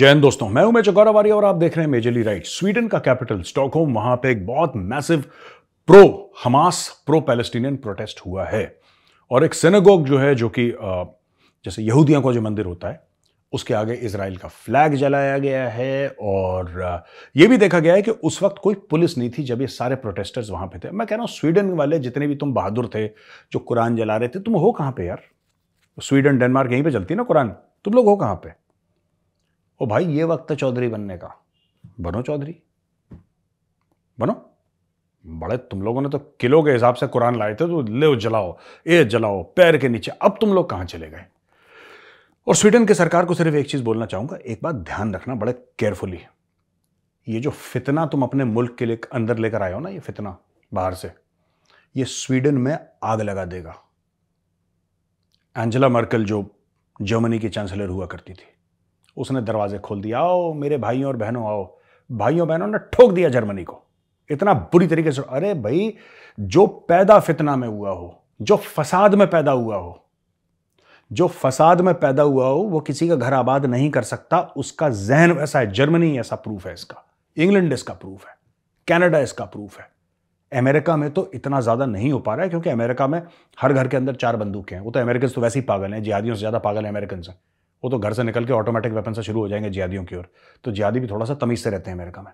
जैन दोस्तों मैं हूं मैं चौकारावारी और आप देख रहे हैं मेजरली राइट स्वीडन का कैपिटल स्टॉकहोम वहां पे एक बहुत massive pro Hamas pro Palestinian protest हुआ है और एक सेनेगोग जो है जो कि जैसे यहूदियों का जो मंदिर होता है उसके आगे इसराइल का फ्लैग जलाया गया है और ये भी देखा गया है कि उस वक्त कोई पुलिस नहीं थी जब ये सारे प्रोटेस्टर्स वहाँ पे थे मैं कह रहा हूँ स्वीडन वाले जितने भी तुम बहादुर थे जो कुरान जला रहे थे तुम हो कहाँ पे यार स्वीडन डेनमार्क यहीं पे चलती है ना कुरान तुम लोग हो कहाँ पे ओ भाई ये वक्त है तो चौधरी बनने का बनो चौधरी बनो बड़े तुम लोगों ने तो किलो के हिसाब से कुरान लाए थे तो ले जलाओ ए जलाओ पैर के नीचे अब तुम लोग कहां चले गए और स्वीडन की सरकार को सिर्फ एक चीज़ बोलना चाहूंगा एक बात ध्यान रखना बड़े केयरफुली ये जो फितना तुम अपने मुल्क के लिए अंदर लेकर आए हो ना ये फितना बाहर से ये स्वीडन में आग लगा देगा एंजेला मर्कल जो जर्मनी की चांसलर हुआ करती थी उसने दरवाजे खोल दिया आओ मेरे भाइयों और बहनों आओ भाइयों बहनों ने ठोक दिया जर्मनी को इतना बुरी तरीके से अरे भाई जो पैदा फितना में हुआ हो जो फसाद में पैदा हुआ हो जो फसाद में पैदा हुआ हो वो किसी का घर आबाद नहीं कर सकता उसका जहन वैसा है जर्मनी ऐसा प्रूफ है इसका इंग्लैंड इसका प्रूफ है कनाडा इसका प्रूफ है अमेरिका में तो इतना ज़्यादा नहीं हो पा रहा है क्योंकि अमेरिका में हर घर के अंदर चार बंदूकें हैं वो तो अमेरिकन तो वैसे ही पागल हैं जिहादियों से ज़्यादा पागल हैं अमेरिकन से वो तो घर से निकल के ऑटोमेटिक वेपन से शुरू हो जाएंगे ज्यादियों की ओर तो जियादी भी थोड़ा सा तमीज से रहते हैं अमेरिका में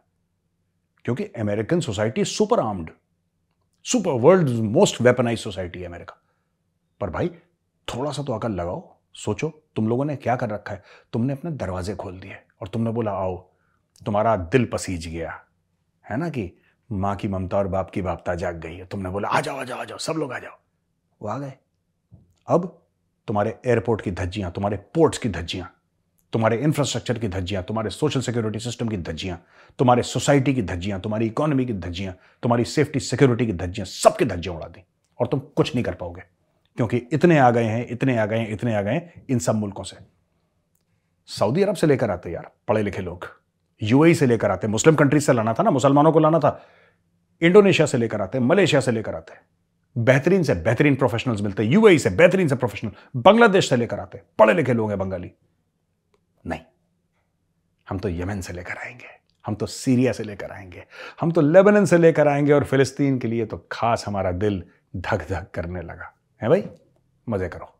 क्योंकि American society super armed super world most weaponise society है अमेरिका पर भाई थोड़ा सा तो अकल लगाओ सोचो तुम लोगों ने क्या कर रखा है तुमने अपने दरवाजे खोल दिए और तुमने बोला आओ तुम्हारा दिल पसीज गया है ना कि माँ की ममता और बाप की बापता जाग गई है तुमने बोला आ जाओ आ जाओ आ जाओ सब लोग आ जाओ वो आ गए अब तुम्हारे एयरपोर्ट की धज्जियां तुम्हारे पोर्ट्स की धज्जियां तुम्हारे इंफ्रास्ट्रक्चर की धज्जियां तुम्हारे सोशल सिक्योरिटी सिस्टम की धज्जियां तुम्हारे सोसाइटी की धज्जियां तुम्हारी इकोनॉमी की धज्जियां तुम्हारी सेफ्टी सिक्योरिटी की धज्जियां सबकी धज्जियां उड़ा दी और तुम कुछ नहीं कर पाओगे क्योंकि इतने आ गए हैं इतने आ गए हैं इतने आ गए हैं इन सब मुल्कों से सऊदी अरब से लेकर आते यार पढ़े लिखे लोग यूएई e से लेकर आते मुस्लिम कंट्रीज से लाना था ना मुसलमानों को लाना था इंडोनेशिया से लेकर आते मलेशिया से लेकर आते बेहतरीन से बेहतरीन प्रोफेशनल्स मिलते हैं यूएई से बेहतरीन से प्रोफेशनल बांग्लादेश से लेकर आते पढ़े लिखे लोग हैं बंगाली नहीं हम तो यमन से लेकर आएंगे हम तो सीरिया से लेकर आएंगे हम तो लेबनन से लेकर आएंगे और फिलिस्तीन के लिए तो खास हमारा दिल धक धक करने लगा है भाई मजे करो